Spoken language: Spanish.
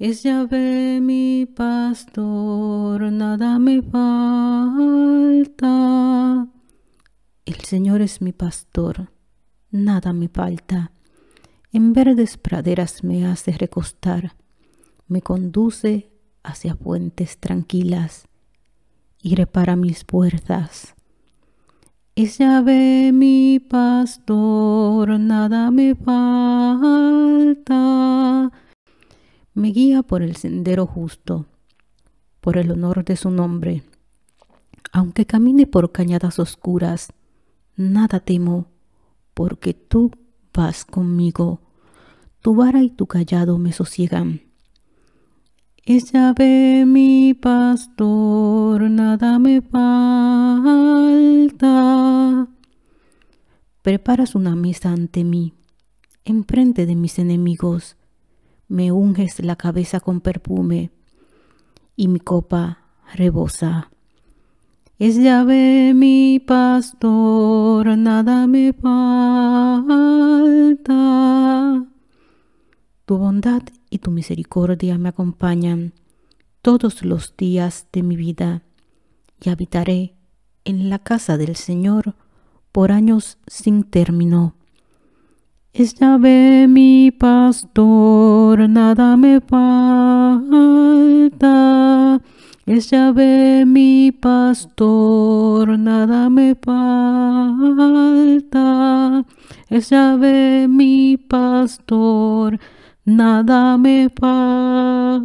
Es ve mi pastor, nada me falta. El Señor es mi pastor, nada me falta. En verdes praderas me hace recostar, me conduce hacia fuentes tranquilas y repara mis puertas. Es ve mi pastor, nada me falta me guía por el sendero justo, por el honor de su nombre. Aunque camine por cañadas oscuras, nada temo, porque tú vas conmigo. Tu vara y tu callado me sosiegan. Es ve mi pastor, nada me falta. Preparas una mesa ante mí, enfrente de mis enemigos me unges la cabeza con perfume, y mi copa rebosa. Es llave mi pastor, nada me falta. Tu bondad y tu misericordia me acompañan todos los días de mi vida, y habitaré en la casa del Señor por años sin término. Es mi pastor, nada me falta. Es ve mi pastor, nada me falta. Es ve mi pastor, nada me falta.